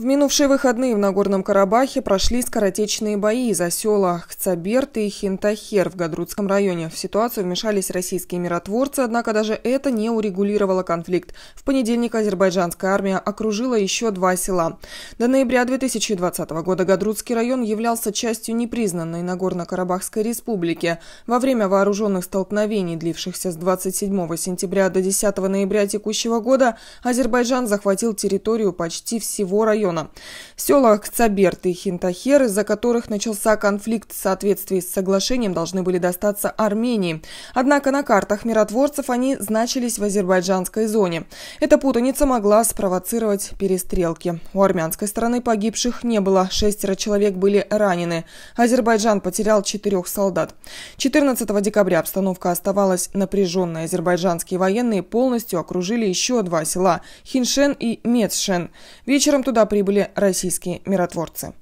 В минувшие выходные в Нагорном Карабахе прошли скоротечные бои за села Хцаберт и Хинтахер в Гадрутском районе. В ситуацию вмешались российские миротворцы, однако даже это не урегулировало конфликт. В понедельник азербайджанская армия окружила еще два села. До ноября 2020 года Гадрутский район являлся частью непризнанной Нагорно-Карабахской республики. Во время вооруженных столкновений, длившихся с 27 сентября до 10 ноября текущего года, Азербайджан захватил территорию почти всего района района. В селах Цаберт и Хинтахер, из-за которых начался конфликт в соответствии с соглашением, должны были достаться Армении. Однако на картах миротворцев они значились в азербайджанской зоне. Эта путаница могла спровоцировать перестрелки. У армянской стороны погибших не было, шестеро человек были ранены. Азербайджан потерял четырех солдат. 14 декабря обстановка оставалась напряженной. Азербайджанские военные полностью окружили еще два села – Хиншен и Медшен. Вечером туда приехали прибыли российские миротворцы.